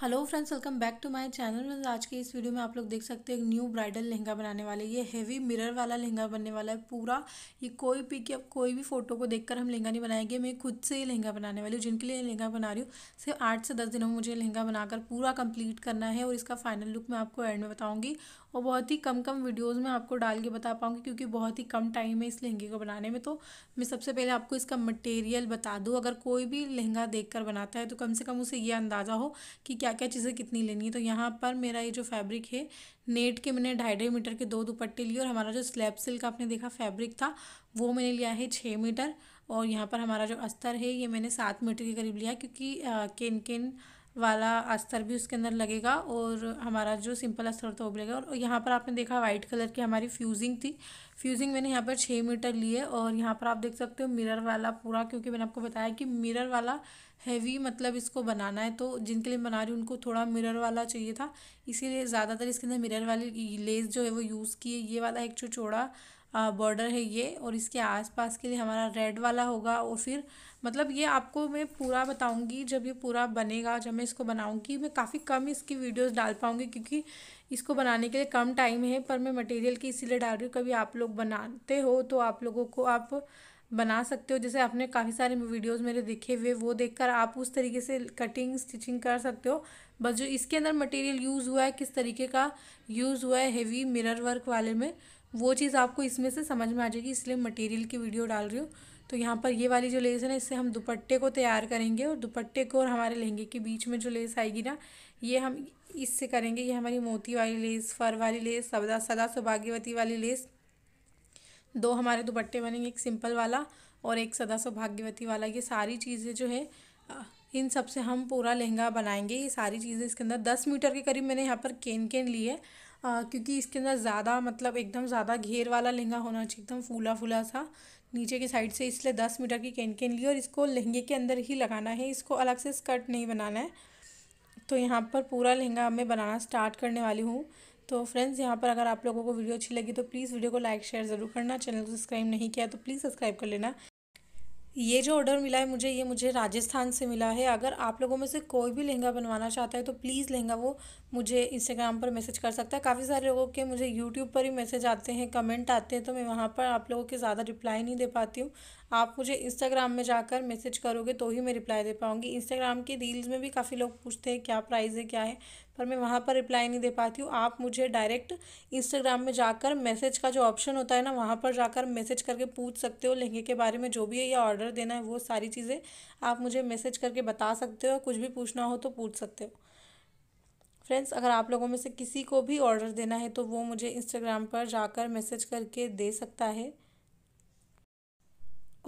hello friends welcome back to my channel आज के इस वीडियो में आप लोग देख सकते हैं एक न्यू ब्राइडल लहंगा बनाने वाले ये हेवी मिरर वाला लहंगा बनने वाला है पूरा ये कोई भी कि कोई भी फोटो को देखकर हम लहंगा नहीं बनाएंगे मैं खुद से ही लहंगा बनाने वाली हूँ जिनके लिए लहंगा बना रही हूँ सिर्फ आठ से दस दिनों में मुझे लहंगा बनाकर पूरा कम्प्लीट करना है और इसका फाइनल लुक मैं आपको एंड में बताऊँगी और बहुत ही कम कम वीडियोज़ में आपको डाल के बता पाऊँगी क्योंकि बहुत ही कम टाइम है इस लहंगे को बनाने में तो मैं सबसे पहले आपको इसका मटेरियल बता दूँ अगर कोई भी लहंगा देख बनाता है तो कम से कम उसे यह अंदाज़ा हो कि क्या क्या चीज़ें कितनी लेनी है तो यहाँ पर मेरा ये जो फैब्रिक है नेट के मैंने ढाई ढाई मीटर के दो दुपट्टे लिए और हमारा जो स्लैब सिल्क आपने देखा फैब्रिक था वो मैंने लिया है छः मीटर और यहाँ पर हमारा जो अस्तर है ये मैंने सात मीटर के करीब लिया क्योंकि किन किन वाला अस्तर भी उसके अंदर लगेगा और हमारा जो सिंपल अस्तर होता है वो भी लगेगा और यहाँ पर आपने देखा वाइट कलर की हमारी फ्यूजिंग थी फ्यूजिंग मैंने यहाँ पर छः मीटर ली है और यहाँ पर आप देख सकते हो मिरर वाला पूरा क्योंकि मैंने आपको बताया कि मिरर वाला हैवी मतलब इसको बनाना है तो जिनके लिए बना रही हूँ उनको थोड़ा मिरर वाला चाहिए था इसीलिए ज़्यादातर इसके अंदर मिरर वाली लेस जो है वो यूज़ की है ये वाला एक जो चौड़ा बॉर्डर है ये और इसके आसपास के लिए हमारा रेड वाला होगा और फिर मतलब ये आपको मैं पूरा बताऊंगी जब ये पूरा बनेगा जब मैं इसको बनाऊंगी मैं काफ़ी कम इसकी वीडियोस डाल पाऊंगी क्योंकि इसको बनाने के लिए कम टाइम है पर मैं मटेरियल की इसीलिए डाल रही हूँ कभी आप लोग बनाते हो तो आप लोगों को आप बना सकते हो जैसे आपने काफ़ी सारे वीडियोस मेरे देखे हुए वो देखकर आप उस तरीके से कटिंग स्टिचिंग कर सकते हो बस जो इसके अंदर मटेरियल यूज़ हुआ है किस तरीके का यूज़ हुआ है हेवी मिरर वर्क वाले में वो चीज़ आपको इसमें से समझ में आ जाएगी इसलिए मटेरियल की वीडियो डाल रही हूँ तो यहाँ पर ये वाली जो लेस है ना इससे हम दुपट्टे को तैयार करेंगे और दुपट्टे को और हमारे लहंगे के बीच में जो लेस आएगी ना ये हम इससे करेंगे ये हमारी मोती वाली लेस फर वाली लेस सदा सदा सौभाग्यवती वाली लेस दो हमारे दुपट्टे बनेंगे एक सिंपल वाला और एक सदा सौभाग्यवती वाला ये सारी चीज़ें जो है इन सब से हम पूरा लहंगा बनाएंगे ये सारी चीज़ें इसके अंदर दस मीटर के करीब मैंने यहाँ पर केन केन ली है क्योंकि इसके अंदर ज़्यादा मतलब एकदम ज़्यादा घेर वाला लहंगा होना चाहिए एकदम फूला फूला सा नीचे के साइड से इसलिए दस मीटर की केन केन ली और इसको लहंगे के अंदर ही लगाना है इसको अलग से स्कर्ट नहीं बनाना है तो यहाँ पर पूरा लहंगा मैं बनाना स्टार्ट करने वाली हूँ तो फ्रेंड्स यहाँ पर अगर आप लोगों को वीडियो अच्छी लगी तो प्लीज़ वीडियो को लाइक शेयर ज़रूर करना चैनल को सब्सक्राइब नहीं किया तो प्लीज़ सब्सक्राइब कर लेना ये जो ऑर्डर मिला है मुझे ये मुझे राजस्थान से मिला है अगर आप लोगों में से कोई भी लहंगा बनवाना चाहता है तो प्लीज़ लहंगा वो मुझे इंस्टाग्राम पर मैसेज कर सकता है काफ़ी सारे लोगों के मुझे यूट्यूब पर ही मैसेज आते हैं कमेंट आते हैं तो मैं वहाँ पर आप लोगों के ज़्यादा रिप्लाई नहीं दे पाती हूँ आप मुझे इंस्टाग्राम में जाकर मैसेज करोगे तो ही मैं रिप्लाई दे पाऊँगी इंस्टाग्राम के रील्स में भी काफ़ी लोग पूछते हैं क्या प्राइस है क्या है पर मैं वहाँ पर रिप्लाई नहीं दे पाती हूँ आप मुझे डायरेक्ट इंस्टाग्राम में जाकर मैसेज का जो ऑप्शन होता है ना वहाँ पर जाकर मैसेज करके पूछ सकते हो लहंगे के बारे में जो भी है या ऑर्डर देना है वो सारी चीज़ें आप मुझे मैसेज करके बता सकते हो कुछ भी पूछना हो तो पूछ सकते हो फ्रेंड्स अगर आप लोगों में से किसी को भी ऑर्डर देना है तो वो मुझे इंस्टाग्राम पर जाकर मैसेज करके दे सकता है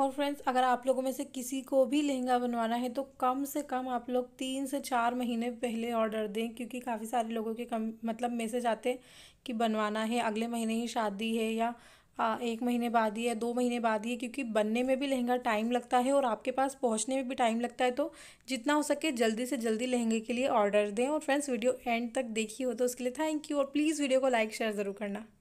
और फ्रेंड्स अगर आप लोगों में से किसी को भी लहंगा बनवाना है तो कम से कम आप लोग तीन से चार महीने पहले ऑर्डर दें क्योंकि काफ़ी सारे लोगों के कम मतलब मैसेज आते हैं कि बनवाना है अगले महीने ही शादी है या आ, एक महीने बाद ही है दो महीने बाद ही है क्योंकि बनने में भी लहंगा टाइम लगता है और आपके पास पहुंचने में भी टाइम लगता है तो जितना हो सके जल्दी से जल्दी लहंगे के लिए ऑर्डर दें और फ्रेंड्स वीडियो एंड तक देखी हो तो उसके लिए थैंक यू और प्लीज़ वीडियो को लाइक शेयर ज़रूर करना